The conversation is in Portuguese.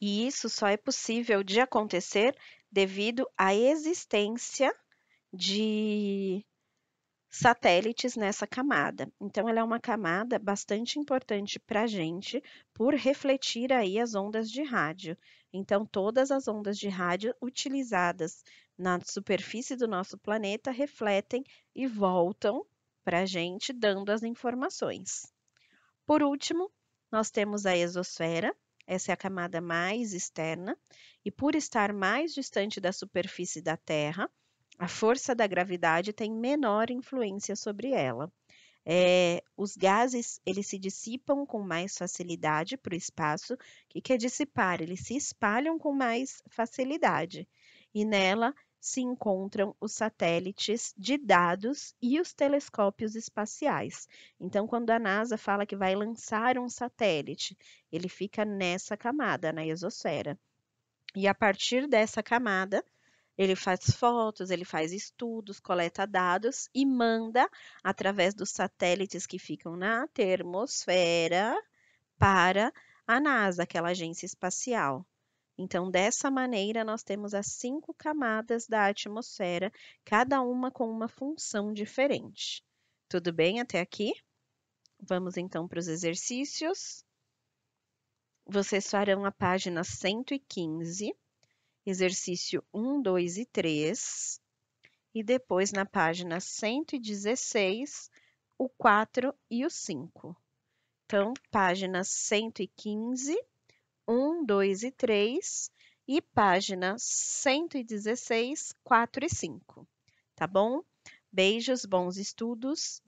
E isso só é possível de acontecer devido à existência de satélites nessa camada. Então, ela é uma camada bastante importante para a gente por refletir aí as ondas de rádio. Então, todas as ondas de rádio utilizadas na superfície do nosso planeta refletem e voltam para a gente, dando as informações. Por último, nós temos a exosfera, essa é a camada mais externa, e por estar mais distante da superfície da Terra, a força da gravidade tem menor influência sobre ela. É, os gases eles se dissipam com mais facilidade para o espaço. O que quer é dissipar? Eles se espalham com mais facilidade. E nela se encontram os satélites de dados e os telescópios espaciais. Então, quando a NASA fala que vai lançar um satélite, ele fica nessa camada, na exosfera. E a partir dessa camada, ele faz fotos, ele faz estudos, coleta dados e manda através dos satélites que ficam na termosfera para a NASA, aquela agência espacial. Então, dessa maneira, nós temos as cinco camadas da atmosfera, cada uma com uma função diferente. Tudo bem até aqui? Vamos então para os exercícios. Vocês farão a página 115, exercício 1, 2 e 3, e depois na página 116, o 4 e o 5. Então, página 115, 1, 2 e 3 e página 116, 4 e 5. Tá bom? Beijos, bons estudos.